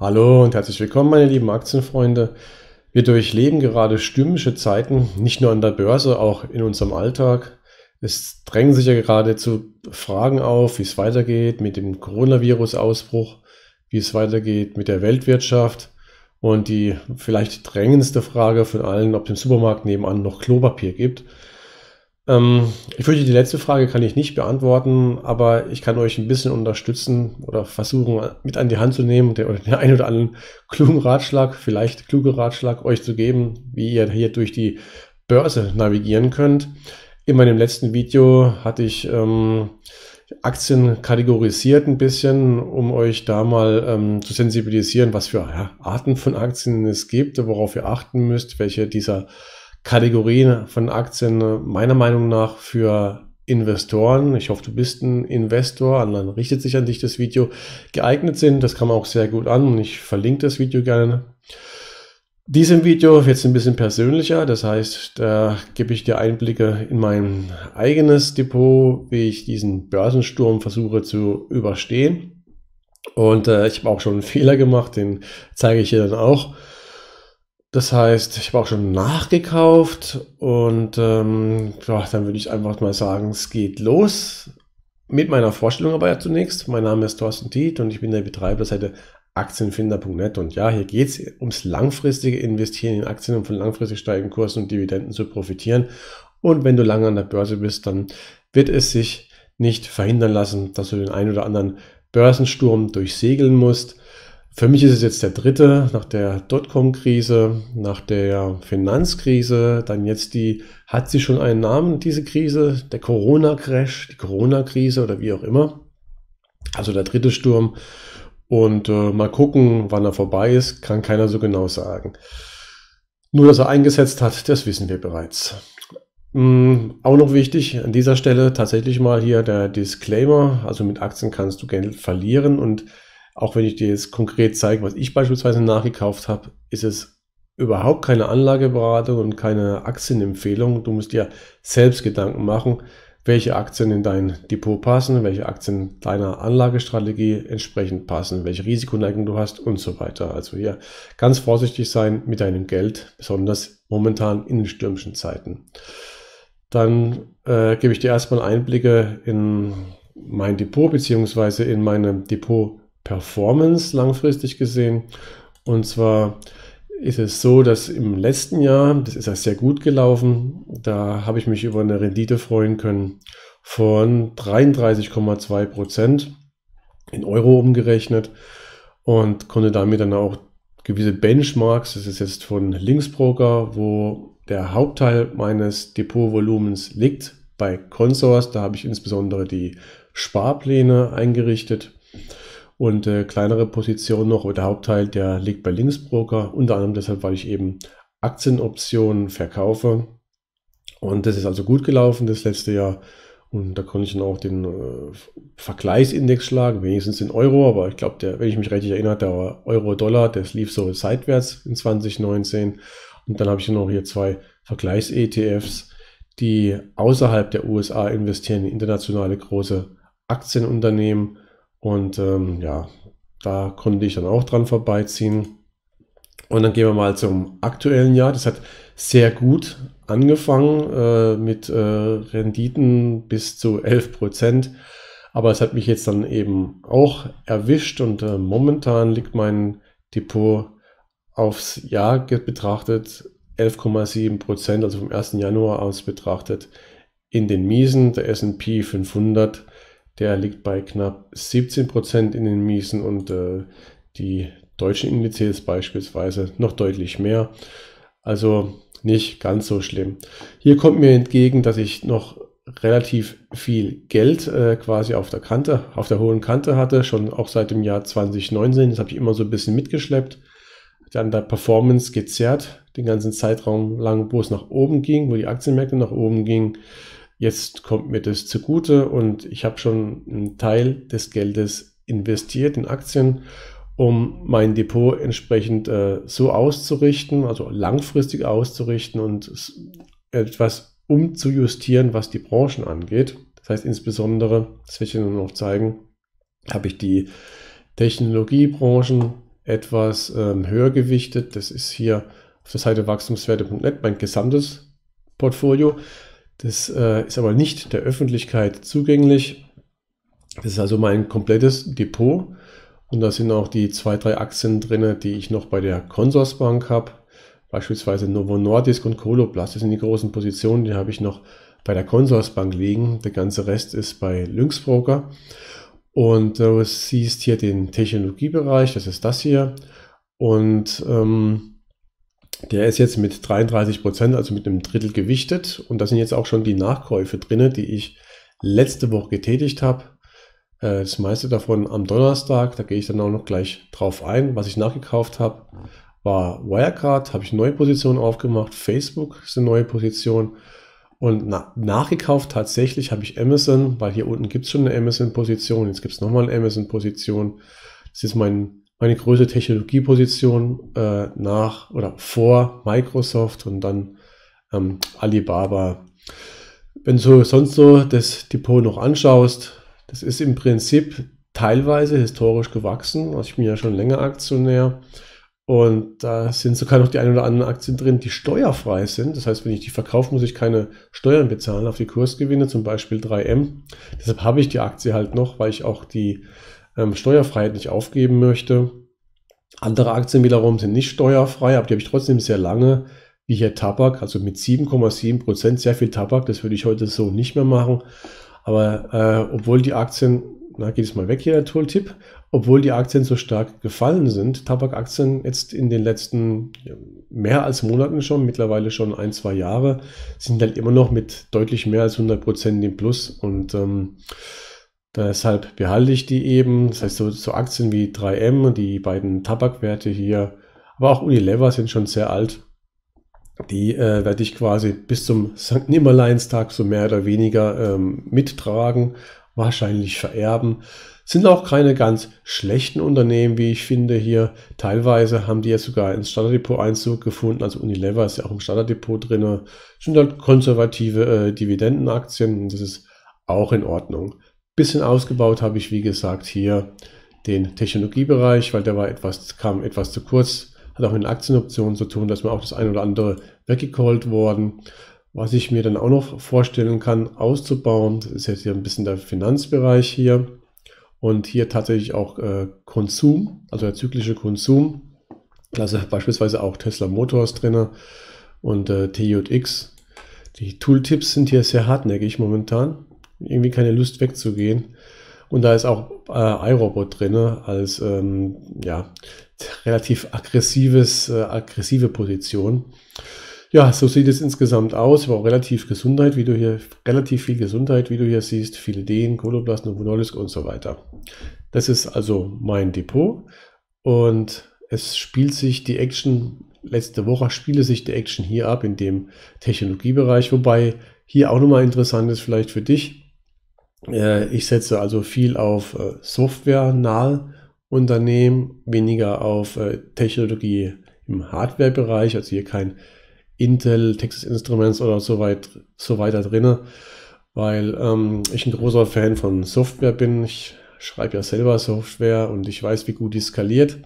Hallo und herzlich willkommen, meine lieben Aktienfreunde. Wir durchleben gerade stürmische Zeiten, nicht nur an der Börse, auch in unserem Alltag. Es drängen sich ja geradezu Fragen auf, wie es weitergeht mit dem Coronavirus-Ausbruch, wie es weitergeht mit der Weltwirtschaft und die vielleicht drängendste Frage von allen, ob dem Supermarkt nebenan noch Klopapier gibt. Ähm, ich würde die letzte Frage kann ich nicht beantworten, aber ich kann euch ein bisschen unterstützen oder versuchen mit an die Hand zu nehmen, der, den einen oder anderen klugen Ratschlag, vielleicht kluge Ratschlag euch zu geben, wie ihr hier durch die Börse navigieren könnt. In meinem letzten Video hatte ich ähm, Aktien kategorisiert ein bisschen, um euch da mal ähm, zu sensibilisieren, was für Arten von Aktien es gibt, worauf ihr achten müsst, welche dieser Kategorien von Aktien äh, meiner Meinung nach für Investoren, ich hoffe, du bist ein Investor, dann richtet sich an dich das Video, geeignet sind. Das kam auch sehr gut an und ich verlinke das Video gerne. Diesem Video jetzt ein bisschen persönlicher, das heißt, da gebe ich dir Einblicke in mein eigenes Depot, wie ich diesen Börsensturm versuche zu überstehen. Und äh, ich habe auch schon einen Fehler gemacht, den zeige ich dir dann auch. Das heißt, ich habe auch schon nachgekauft und ähm, ja, dann würde ich einfach mal sagen, es geht los mit meiner Vorstellung aber ja zunächst. Mein Name ist Thorsten Diet und ich bin der Betreiber der Seite Aktienfinder.net und ja, hier geht es ums langfristige Investieren in Aktien, um von langfristig steigenden Kursen und Dividenden zu profitieren. Und wenn du lange an der Börse bist, dann wird es sich nicht verhindern lassen, dass du den einen oder anderen Börsensturm durchsegeln musst. Für mich ist es jetzt der dritte nach der Dotcom-Krise, nach der Finanzkrise, dann jetzt die, hat sie schon einen Namen, diese Krise, der Corona-Crash, die Corona-Krise oder wie auch immer. Also der dritte Sturm. Und äh, mal gucken, wann er vorbei ist, kann keiner so genau sagen. Nur, dass er eingesetzt hat, das wissen wir bereits. Mm, auch noch wichtig an dieser Stelle tatsächlich mal hier der Disclaimer. Also mit Aktien kannst du Geld verlieren und auch wenn ich dir jetzt konkret zeige, was ich beispielsweise nachgekauft habe, ist es überhaupt keine Anlageberatung und keine Aktienempfehlung. Du musst dir selbst Gedanken machen, welche Aktien in dein Depot passen, welche Aktien deiner Anlagestrategie entsprechend passen, welche Risikoneigung du hast und so weiter. Also hier ganz vorsichtig sein mit deinem Geld, besonders momentan in stürmischen Zeiten. Dann äh, gebe ich dir erstmal Einblicke in mein Depot beziehungsweise in meine Depot Performance langfristig gesehen. Und zwar ist es so, dass im letzten Jahr, das ist ja sehr gut gelaufen, da habe ich mich über eine Rendite freuen können von 33,2 Prozent in Euro umgerechnet und konnte damit dann auch gewisse Benchmarks, das ist jetzt von Linksbroker, wo der Hauptteil meines Depotvolumens liegt. Bei Consors, da habe ich insbesondere die Sparpläne eingerichtet und äh, kleinere Position noch. oder Hauptteil, der liegt bei Linksbroker, unter anderem deshalb, weil ich eben Aktienoptionen verkaufe. Und das ist also gut gelaufen das letzte Jahr. Und da konnte ich dann auch den äh, Vergleichsindex schlagen, wenigstens in Euro, aber ich glaube, wenn ich mich richtig erinnere, der Euro-Dollar, das lief so seitwärts in 2019. Und dann habe ich noch hier zwei Vergleichs-ETFs, die außerhalb der USA investieren in internationale große Aktienunternehmen. Und ähm, ja, da konnte ich dann auch dran vorbeiziehen. Und dann gehen wir mal zum aktuellen Jahr. Das hat sehr gut angefangen äh, mit äh, Renditen bis zu 11 Prozent. Aber es hat mich jetzt dann eben auch erwischt und äh, momentan liegt mein Depot aufs Jahr betrachtet 11,7 Prozent, also vom 1. Januar aus betrachtet, in den Miesen der SP 500 der liegt bei knapp 17 Prozent in den Miesen und äh, die deutschen Indizes beispielsweise noch deutlich mehr. Also nicht ganz so schlimm. Hier kommt mir entgegen, dass ich noch relativ viel Geld äh, quasi auf der Kante, auf der hohen Kante hatte, schon auch seit dem Jahr 2019. Das habe ich immer so ein bisschen mitgeschleppt. Dann der Performance gezerrt, den ganzen Zeitraum lang, wo es nach oben ging, wo die Aktienmärkte nach oben gingen. Jetzt kommt mir das zugute und ich habe schon einen Teil des Geldes investiert in Aktien, um mein Depot entsprechend äh, so auszurichten, also langfristig auszurichten und etwas umzujustieren, was die Branchen angeht. Das heißt insbesondere, das werde ich Ihnen noch zeigen, habe ich die Technologiebranchen etwas ähm, höher gewichtet. Das ist hier auf der Seite wachstumswerte.net mein gesamtes Portfolio. Das äh, ist aber nicht der Öffentlichkeit zugänglich. Das ist also mein komplettes Depot. Und da sind auch die zwei, drei Aktien drin, die ich noch bei der Consorsbank habe. Beispielsweise Novo Nordisk und Coloplast. Das sind die großen Positionen, die habe ich noch bei der Consorsbank liegen. Der ganze Rest ist bei Lynx Broker. Und äh, du siehst hier den Technologiebereich, das ist das hier. Und ähm, der ist jetzt mit 33 Prozent, also mit einem Drittel gewichtet. Und da sind jetzt auch schon die Nachkäufe drin, die ich letzte Woche getätigt habe. Äh, das meiste davon am Donnerstag, da gehe ich dann auch noch gleich drauf ein. Was ich nachgekauft habe, war Wirecard, habe ich neue Positionen aufgemacht. Facebook ist eine neue Position. Und na, nachgekauft tatsächlich habe ich Amazon, weil hier unten gibt es schon eine Amazon-Position. Jetzt gibt es nochmal eine Amazon-Position. Das ist mein meine größte Technologieposition äh, nach oder vor Microsoft und dann ähm, Alibaba. Wenn du sonst so das Depot noch anschaust, das ist im Prinzip teilweise historisch gewachsen. Also ich bin ja schon länger Aktionär. Und da sind sogar noch die ein oder anderen Aktien drin, die steuerfrei sind. Das heißt, wenn ich die verkaufe, muss ich keine Steuern bezahlen auf die Kursgewinne, zum Beispiel 3M. Deshalb habe ich die Aktie halt noch, weil ich auch die ähm, Steuerfreiheit nicht aufgeben möchte. Andere Aktien wiederum sind nicht steuerfrei, aber die habe ich trotzdem sehr lange, wie hier Tabak, also mit 7,7 Prozent, sehr viel Tabak, das würde ich heute so nicht mehr machen. Aber äh, obwohl die Aktien, na geht es mal weg hier der Tooltip, obwohl die Aktien so stark gefallen sind, Tabakaktien jetzt in den letzten mehr als Monaten schon, mittlerweile schon ein, zwei Jahre, sind halt immer noch mit deutlich mehr als 100 Prozent im Plus und ähm, Deshalb behalte ich die eben. Das heißt, so, so Aktien wie 3M, die beiden Tabakwerte hier, aber auch Unilever sind schon sehr alt. Die äh, werde ich quasi bis zum St. Nimmerleinstag so mehr oder weniger ähm, mittragen, wahrscheinlich vererben. Sind auch keine ganz schlechten Unternehmen, wie ich finde hier. Teilweise haben die ja sogar ins Starterdepot Einzug gefunden. Also Unilever ist ja auch im Starterdepot drin. Sind halt konservative äh, Dividendenaktien. Das ist auch in Ordnung. Bisschen ausgebaut habe ich, wie gesagt, hier den Technologiebereich, weil der war etwas, kam etwas zu kurz. Hat auch mit den Aktienoptionen zu tun, dass mir auch das ein oder andere weggecallt worden. Was ich mir dann auch noch vorstellen kann, auszubauen, ist jetzt hier ein bisschen der Finanzbereich hier. Und hier tatsächlich auch äh, Konsum, also der zyklische Konsum. Also beispielsweise auch Tesla Motors drin und äh, TJX. Die Tooltips sind hier sehr hartnäckig momentan irgendwie keine Lust wegzugehen. Und da ist auch äh, iRobot drin als ähm, ja, relativ aggressives, äh, aggressive Position. Ja, so sieht es insgesamt aus. Aber relativ Gesundheit, wie du hier, relativ viel Gesundheit, wie du hier siehst, viele Dehn, Koloblasten, Novololisk und so weiter. Das ist also mein Depot. Und es spielt sich die Action, letzte Woche spiele sich die Action hier ab in dem Technologiebereich, wobei hier auch nochmal interessant ist, vielleicht für dich äh, ich setze also viel auf äh, Software-nahe Unternehmen, weniger auf äh, Technologie im Hardware-Bereich, also hier kein Intel, Texas Instruments oder so, weit, so weiter drinne, weil ähm, ich ein großer Fan von Software bin. Ich schreibe ja selber Software und ich weiß, wie gut die skaliert.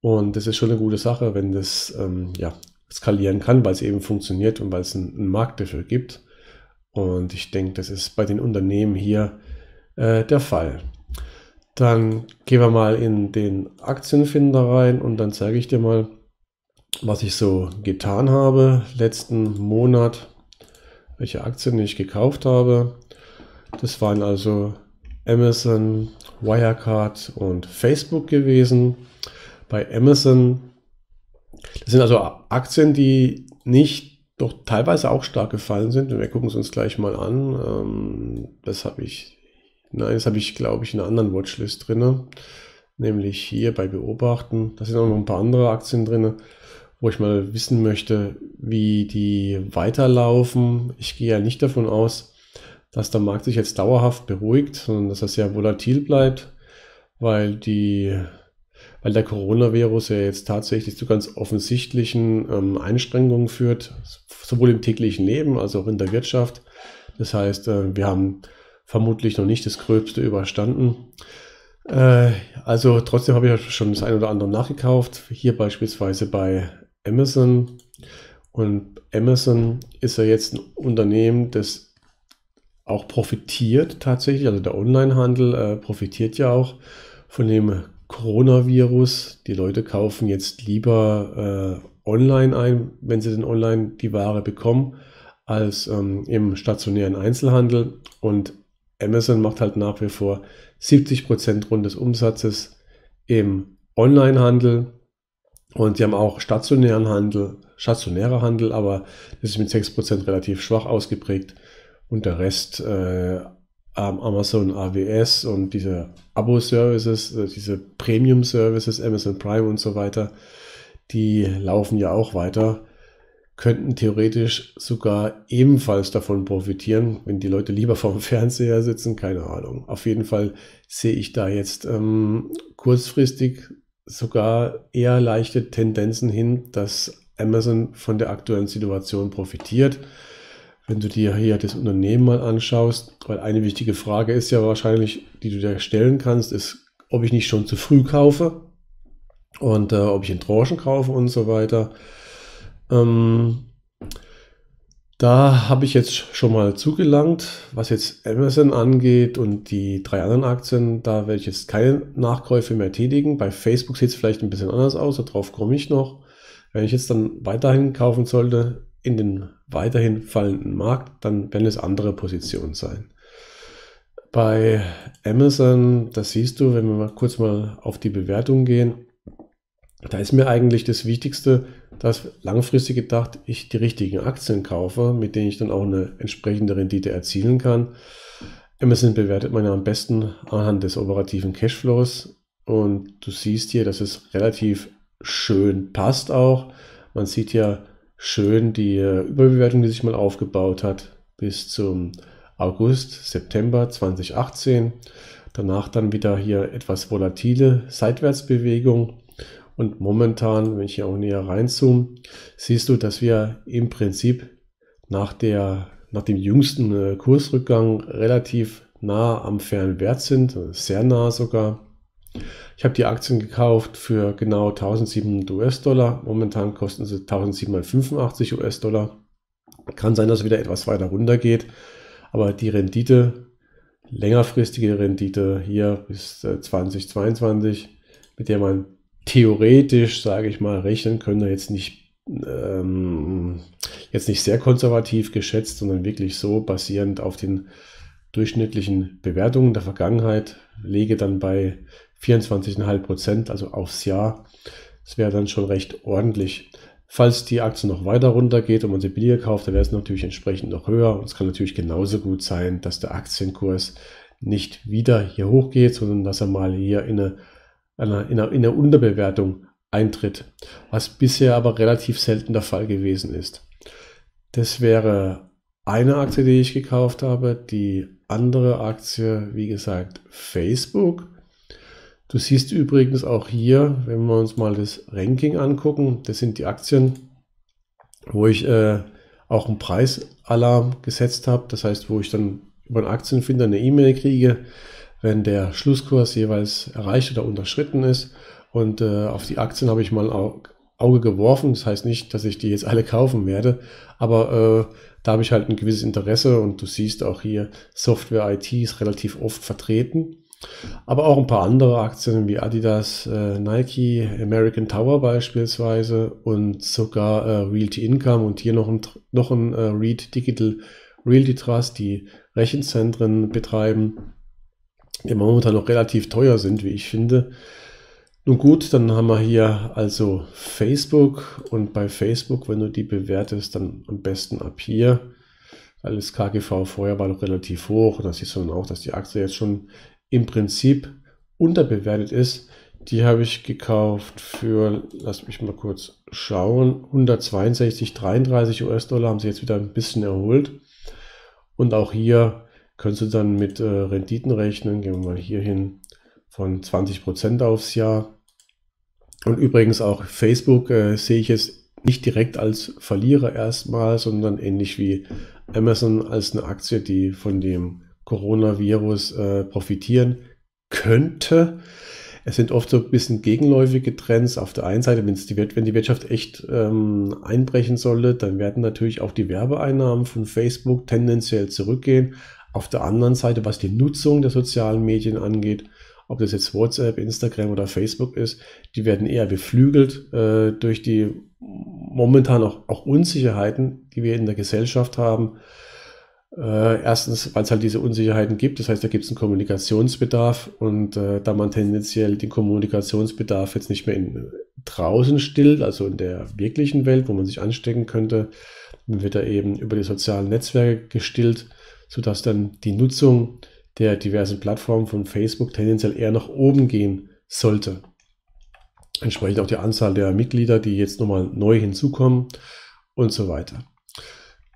Und das ist schon eine gute Sache, wenn das ähm, ja, skalieren kann, weil es eben funktioniert und weil es einen Markt dafür gibt. Und ich denke, das ist bei den Unternehmen hier äh, der Fall. Dann gehen wir mal in den Aktienfinder rein und dann zeige ich dir mal, was ich so getan habe letzten Monat, welche Aktien ich gekauft habe. Das waren also Amazon, Wirecard und Facebook gewesen. Bei Amazon, das sind also Aktien, die nicht doch teilweise auch stark gefallen sind. wir gucken es uns gleich mal an. Ähm, das habe ich, nein, das habe ich, glaube ich, in einer anderen Watchlist drin. Nämlich hier bei Beobachten. Da sind auch noch ein paar andere Aktien drin, wo ich mal wissen möchte, wie die weiterlaufen. Ich gehe ja nicht davon aus, dass der Markt sich jetzt dauerhaft beruhigt, sondern dass er sehr volatil bleibt, weil die weil der Coronavirus ja jetzt tatsächlich zu ganz offensichtlichen ähm, Einschränkungen führt, sowohl im täglichen Leben als auch in der Wirtschaft. Das heißt, äh, wir haben vermutlich noch nicht das Gröbste überstanden. Äh, also trotzdem habe ich ja schon das ein oder andere nachgekauft, hier beispielsweise bei Amazon. Und Amazon ist ja jetzt ein Unternehmen, das auch profitiert tatsächlich, also der Onlinehandel äh, profitiert ja auch von dem Coronavirus. Die Leute kaufen jetzt lieber äh, online ein, wenn sie denn online die Ware bekommen, als ähm, im stationären Einzelhandel. Und Amazon macht halt nach wie vor 70% Prozent rund des Umsatzes im Onlinehandel. Und die haben auch stationären Handel, stationärer Handel, aber das ist mit 6% relativ schwach ausgeprägt und der Rest äh, ähm, Amazon AWS und diese Abo-Services, äh, diese Premium-Services, Amazon Prime und so weiter, die laufen ja auch weiter, könnten theoretisch sogar ebenfalls davon profitieren, wenn die Leute lieber vorm Fernseher sitzen, keine Ahnung. Auf jeden Fall sehe ich da jetzt ähm, kurzfristig sogar eher leichte Tendenzen hin, dass Amazon von der aktuellen Situation profitiert. Wenn du dir hier das Unternehmen mal anschaust, weil eine wichtige Frage ist ja wahrscheinlich, die du dir stellen kannst, ist, ob ich nicht schon zu früh kaufe und äh, ob ich in Tranchen kaufe und so weiter. Ähm, da habe ich jetzt schon mal zugelangt, was jetzt Amazon angeht und die drei anderen Aktien, da werde ich jetzt keine Nachkäufe mehr tätigen. Bei Facebook sieht es vielleicht ein bisschen anders aus, darauf komme ich noch. Wenn ich jetzt dann weiterhin kaufen sollte, in den weiterhin fallenden Markt, dann werden es andere Positionen sein. Bei Amazon, das siehst du, wenn wir mal kurz mal auf die Bewertung gehen, da ist mir eigentlich das Wichtigste, dass langfristig gedacht ich die richtigen Aktien kaufe, mit denen ich dann auch eine entsprechende Rendite erzielen kann. Amazon bewertet man ja am besten anhand des operativen Cashflows und du siehst hier, dass es relativ schön passt auch. Man sieht ja, schön die äh, Überbewertung, die sich mal aufgebaut hat, bis zum August, September 2018. Danach dann wieder hier etwas volatile Seitwärtsbewegung. Und momentan, wenn ich hier auch näher reinzoome, siehst du, dass wir im Prinzip nach, der, nach dem jüngsten äh, Kursrückgang relativ nah am fairen Wert sind, sehr nah sogar. Ich habe die Aktien gekauft für genau 1700 US-Dollar. Momentan kosten sie 1785 US-Dollar. Kann sein, dass es wieder etwas weiter runter geht, aber die Rendite, längerfristige Rendite hier bis 2022, äh, mit der man theoretisch, sage ich mal, rechnen könnte, jetzt nicht, ähm, jetzt nicht sehr konservativ geschätzt, sondern wirklich so basierend auf den durchschnittlichen Bewertungen der Vergangenheit, lege dann bei 24,5 Prozent, also aufs Jahr. Das wäre dann schon recht ordentlich. Falls die Aktie noch weiter runter geht und man sie billiger kauft, dann wäre es natürlich entsprechend noch höher. Und es kann natürlich genauso gut sein, dass der Aktienkurs nicht wieder hier hoch geht, sondern dass er mal hier in eine, in eine, in eine Unterbewertung eintritt, was bisher aber relativ selten der Fall gewesen ist. Das wäre eine Aktie, die ich gekauft habe, die andere Aktie, wie gesagt, Facebook. Du siehst übrigens auch hier, wenn wir uns mal das Ranking angucken, das sind die Aktien, wo ich äh, auch einen Preisalarm gesetzt habe. Das heißt, wo ich dann über einen Aktienfinder eine E-Mail kriege, wenn der Schlusskurs jeweils erreicht oder unterschritten ist. Und äh, auf die Aktien habe ich mal auch Auge geworfen. Das heißt nicht, dass ich die jetzt alle kaufen werde, aber äh, da habe ich halt ein gewisses Interesse und du siehst auch hier, Software IT ist relativ oft vertreten. Aber auch ein paar andere Aktien wie Adidas, äh, Nike, American Tower beispielsweise und sogar äh, Realty Income und hier noch ein, noch ein äh, Read Digital Realty Trust, die Rechenzentren betreiben, die momentan noch relativ teuer sind, wie ich finde. Nun gut, dann haben wir hier also Facebook und bei Facebook, wenn du die bewertest, dann am besten ab hier. Alles KGV vorher war noch relativ hoch. Da siehst du dann auch, dass die Aktie jetzt schon im Prinzip unterbewertet ist. Die habe ich gekauft für, lass mich mal kurz schauen, 162,33 US-Dollar haben sie jetzt wieder ein bisschen erholt. Und auch hier kannst du dann mit äh, Renditen rechnen. Gehen wir mal hier hin von 20% aufs Jahr. Und übrigens auch Facebook äh, sehe ich es nicht direkt als Verlierer erstmal, sondern ähnlich wie Amazon als eine Aktie, die von dem Coronavirus äh, profitieren könnte. Es sind oft so ein bisschen gegenläufige Trends. Auf der einen Seite, die, wenn die Wirtschaft echt ähm, einbrechen sollte, dann werden natürlich auch die Werbeeinnahmen von Facebook tendenziell zurückgehen. Auf der anderen Seite, was die Nutzung der sozialen Medien angeht, ob das jetzt WhatsApp, Instagram oder Facebook ist, die werden eher beflügelt äh, durch die momentan auch, auch, Unsicherheiten, die wir in der Gesellschaft haben. Äh, erstens, weil es halt diese Unsicherheiten gibt, das heißt, da gibt es einen Kommunikationsbedarf und äh, da man tendenziell den Kommunikationsbedarf jetzt nicht mehr in, äh, draußen stillt, also in der wirklichen Welt, wo man sich anstecken könnte, wird er eben über die sozialen Netzwerke gestillt, sodass dann die Nutzung der diversen Plattformen von Facebook tendenziell eher nach oben gehen sollte. Entsprechend auch die Anzahl der Mitglieder, die jetzt nochmal neu hinzukommen und so weiter.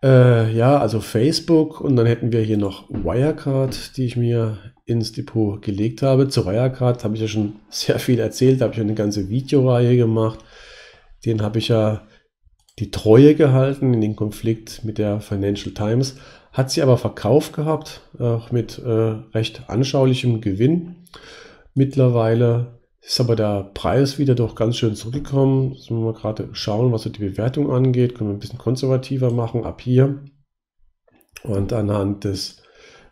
Äh, ja, also Facebook und dann hätten wir hier noch Wirecard, die ich mir ins Depot gelegt habe. Zu Wirecard habe ich ja schon sehr viel erzählt, da habe ich eine ganze Videoreihe gemacht. Den habe ich ja die Treue gehalten in den Konflikt mit der Financial Times, hat sie aber verkauft gehabt, auch mit äh, recht anschaulichem Gewinn. Mittlerweile ist aber der Preis wieder doch ganz schön zurückgekommen. Jetzt müssen wir gerade schauen, was so die Bewertung angeht. Können wir ein bisschen konservativer machen, ab hier. Und anhand des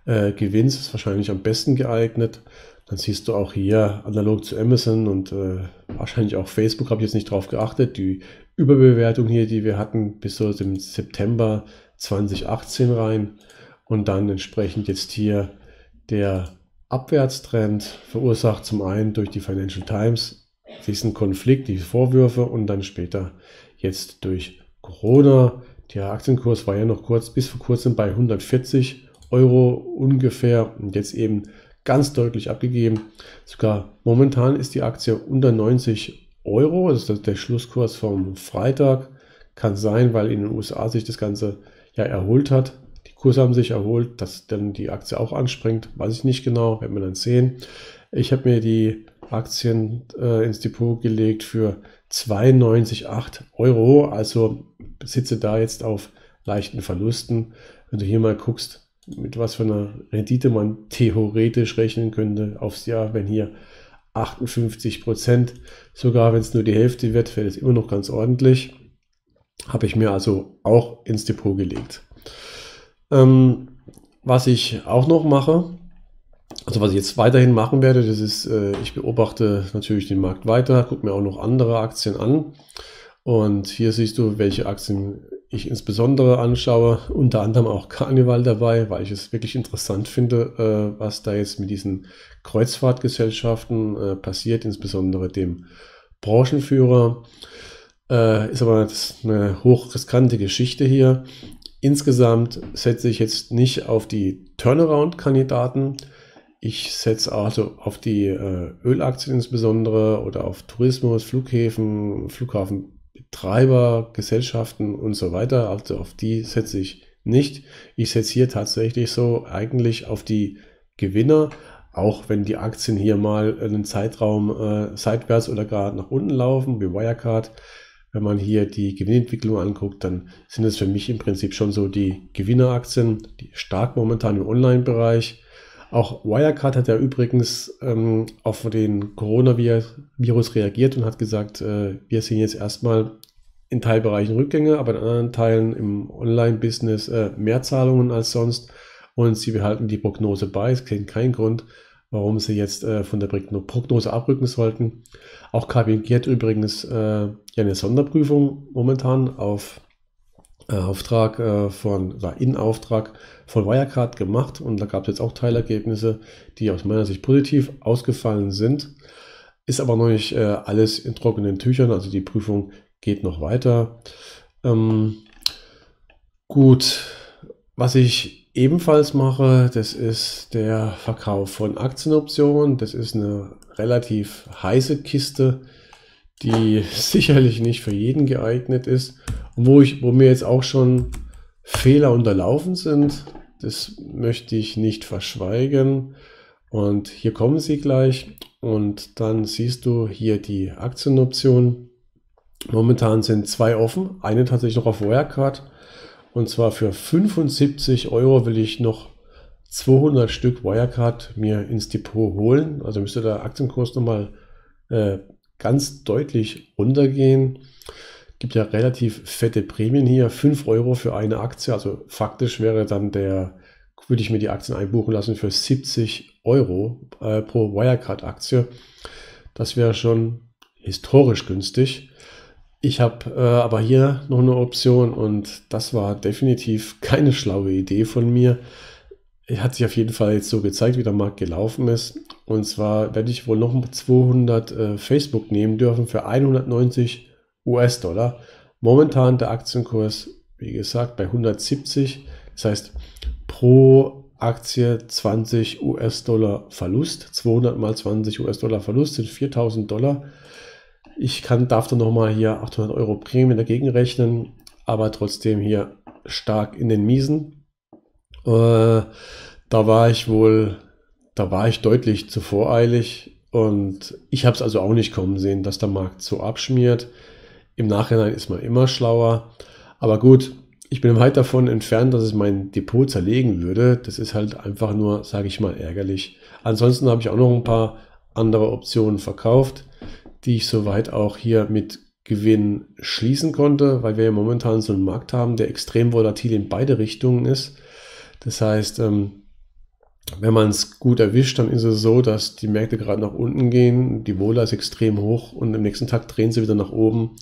äh, Gewinns ist wahrscheinlich am besten geeignet. Dann siehst du auch hier analog zu Amazon und äh, wahrscheinlich auch Facebook, habe ich jetzt nicht drauf geachtet, die Überbewertung hier, die wir hatten bis so September 2018 rein und dann entsprechend jetzt hier der Abwärtstrend verursacht zum einen durch die Financial Times diesen Konflikt, die Vorwürfe und dann später jetzt durch Corona. Der Aktienkurs war ja noch kurz bis vor kurzem bei 140 Euro ungefähr und jetzt eben ganz deutlich abgegeben. Sogar momentan ist die Aktie unter 90 Euro. Das ist der Schlusskurs vom Freitag. Kann sein, weil in den USA sich das Ganze ja, erholt hat. Die Kurse haben sich erholt, dass dann die Aktie auch anspringt, weiß ich nicht genau, werden wir dann sehen. Ich habe mir die Aktien äh, ins Depot gelegt für 92,8 Euro, also sitze da jetzt auf leichten Verlusten. Wenn du hier mal guckst, mit was für einer Rendite man theoretisch rechnen könnte aufs Jahr, wenn hier 58 Prozent, sogar wenn es nur die Hälfte wird, fällt es immer noch ganz ordentlich. Habe ich mir also auch ins Depot gelegt. Ähm, was ich auch noch mache, also was ich jetzt weiterhin machen werde, das ist, äh, ich beobachte natürlich den Markt weiter, gucke mir auch noch andere Aktien an. Und hier siehst du, welche Aktien ich insbesondere anschaue, unter anderem auch Karneval dabei, weil ich es wirklich interessant finde, äh, was da jetzt mit diesen Kreuzfahrtgesellschaften äh, passiert, insbesondere dem Branchenführer. Äh, ist aber eine hochriskante Geschichte hier. Insgesamt setze ich jetzt nicht auf die Turnaround-Kandidaten. Ich setze also auf die äh, Ölaktien insbesondere oder auf Tourismus, Flughäfen, Flughafenbetreiber, Gesellschaften und so weiter. Also auf die setze ich nicht. Ich setze hier tatsächlich so eigentlich auf die Gewinner, auch wenn die Aktien hier mal einen Zeitraum äh, seitwärts oder gerade nach unten laufen, wie Wirecard wenn man hier die Gewinnentwicklung anguckt, dann sind es für mich im Prinzip schon so die Gewinneraktien, die stark momentan im Online-Bereich. Auch Wirecard hat ja übrigens ähm, auf den Coronavirus reagiert und hat gesagt, äh, wir sehen jetzt erstmal in Teilbereichen Rückgänge, aber in anderen Teilen im Online-Business äh, mehr Zahlungen als sonst. Und sie behalten die Prognose bei. Es kennt keinen Grund, warum sie jetzt äh, von der Prognose abrücken sollten. Auch KPMG hat übrigens äh, ja eine Sonderprüfung momentan auf äh, Auftrag äh, von, oder in Auftrag von Wirecard gemacht und da gab es jetzt auch Teilergebnisse, die aus meiner Sicht positiv ausgefallen sind. Ist aber noch nicht äh, alles in trockenen Tüchern, also die Prüfung geht noch weiter. Ähm, gut, was ich ebenfalls mache, das ist der Verkauf von Aktienoptionen. Das ist eine relativ heiße Kiste, die sicherlich nicht für jeden geeignet ist. Und wo, ich, wo mir jetzt auch schon Fehler unterlaufen sind, das möchte ich nicht verschweigen. Und hier kommen sie gleich und dann siehst du hier die Aktienoptionen. Momentan sind zwei offen, eine tatsächlich noch auf Wirecard und zwar für 75 Euro will ich noch 200 Stück Wirecard mir ins Depot holen. Also müsste der Aktienkurs nochmal äh, ganz deutlich runtergehen. Gibt ja relativ fette Prämien hier. 5 Euro für eine Aktie. Also faktisch wäre dann der, würde ich mir die Aktien einbuchen lassen für 70 Euro äh, pro Wirecard-Aktie. Das wäre schon historisch günstig. Ich habe äh, aber hier noch eine Option und das war definitiv keine schlaue Idee von mir. Hat sich auf jeden Fall jetzt so gezeigt, wie der Markt gelaufen ist. Und zwar werde ich wohl noch 200 äh, Facebook nehmen dürfen für 190 US-Dollar. Momentan der Aktienkurs, wie gesagt, bei 170. Das heißt, pro Aktie 20 US-Dollar Verlust. 200 mal 20 US-Dollar Verlust sind 4000 Dollar. Ich kann, darf dann nochmal hier 800 Euro Prämie dagegen rechnen, aber trotzdem hier stark in den Miesen. Äh, da war ich wohl, da war ich deutlich zu voreilig und ich habe es also auch nicht kommen sehen, dass der Markt so abschmiert. Im Nachhinein ist man immer schlauer. Aber gut, ich bin weit davon entfernt, dass es mein Depot zerlegen würde. Das ist halt einfach nur, sage ich mal, ärgerlich. Ansonsten habe ich auch noch ein paar andere Optionen verkauft die ich soweit auch hier mit Gewinn schließen konnte, weil wir ja momentan so einen Markt haben, der extrem volatil in beide Richtungen ist. Das heißt, ähm, wenn man es gut erwischt, dann ist es so, dass die Märkte gerade nach unten gehen, die Wohler ist extrem hoch und am nächsten Tag drehen sie wieder nach oben.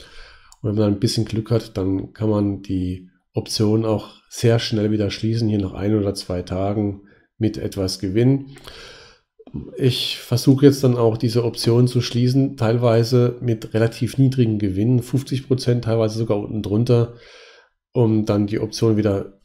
Und wenn man ein bisschen Glück hat, dann kann man die Option auch sehr schnell wieder schließen, hier nach ein oder zwei Tagen mit etwas Gewinn ich versuche jetzt dann auch diese Option zu schließen, teilweise mit relativ niedrigen Gewinnen, 50 Prozent, teilweise sogar unten drunter, um dann die Option wieder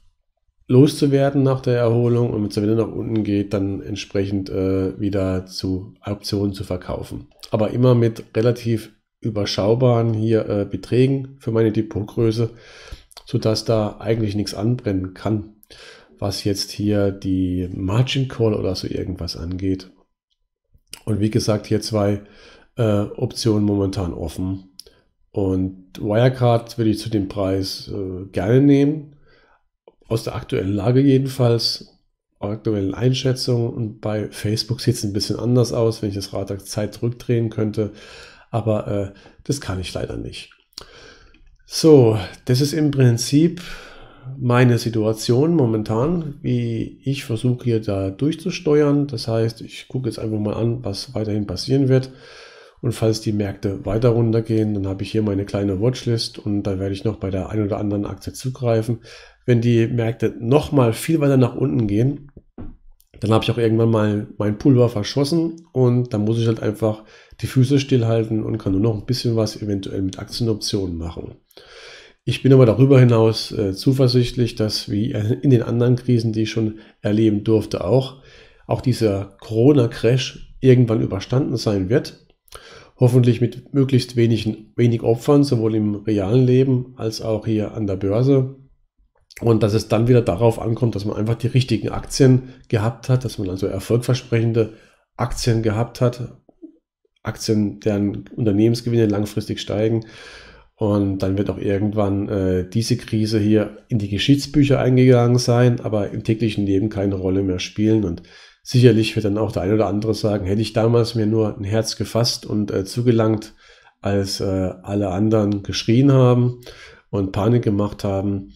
loszuwerden nach der Erholung und wenn es wieder nach unten geht, dann entsprechend äh, wieder zu Optionen zu verkaufen. Aber immer mit relativ überschaubaren hier äh, Beträgen für meine Depotgröße, sodass da eigentlich nichts anbrennen kann was jetzt hier die Margin Call oder so irgendwas angeht. Und wie gesagt, hier zwei äh, Optionen momentan offen. Und Wirecard würde ich zu dem Preis äh, gerne nehmen. Aus der aktuellen Lage jedenfalls, aktuellen Einschätzung. Und bei Facebook sieht es ein bisschen anders aus, wenn ich das Rad der Zeit zurückdrehen könnte. Aber äh, das kann ich leider nicht. So, das ist im Prinzip meine Situation momentan, wie ich versuche hier da durchzusteuern. Das heißt, ich gucke jetzt einfach mal an, was weiterhin passieren wird. Und falls die Märkte weiter runtergehen, dann habe ich hier meine kleine Watchlist und dann werde ich noch bei der ein oder anderen Aktie zugreifen. Wenn die Märkte nochmal viel weiter nach unten gehen, dann habe ich auch irgendwann mal mein Pulver verschossen und dann muss ich halt einfach die Füße stillhalten und kann nur noch ein bisschen was eventuell mit Aktienoptionen machen. Ich bin aber darüber hinaus äh, zuversichtlich, dass wie in den anderen Krisen, die ich schon erleben durfte, auch, auch dieser Corona-Crash irgendwann überstanden sein wird. Hoffentlich mit möglichst wenigen, wenig Opfern, sowohl im realen Leben als auch hier an der Börse. Und dass es dann wieder darauf ankommt, dass man einfach die richtigen Aktien gehabt hat, dass man also erfolgversprechende Aktien gehabt hat, Aktien, deren Unternehmensgewinne langfristig steigen und dann wird auch irgendwann äh, diese Krise hier in die Geschichtsbücher eingegangen sein, aber im täglichen Leben keine Rolle mehr spielen. Und sicherlich wird dann auch der eine oder andere sagen, hätte ich damals mir nur ein Herz gefasst und äh, zugelangt, als äh, alle anderen geschrien haben und Panik gemacht haben.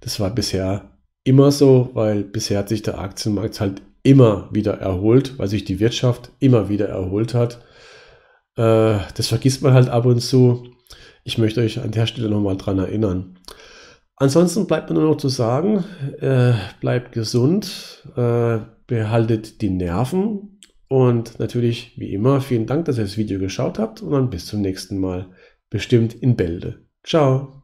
Das war bisher immer so, weil bisher hat sich der Aktienmarkt halt immer wieder erholt, weil sich die Wirtschaft immer wieder erholt hat. Äh, das vergisst man halt ab und zu. Ich möchte euch an der Stelle nochmal dran erinnern. Ansonsten bleibt mir nur noch zu sagen, äh, bleibt gesund, äh, behaltet die Nerven und natürlich wie immer vielen Dank, dass ihr das Video geschaut habt und dann bis zum nächsten Mal. Bestimmt in Bälde. Ciao.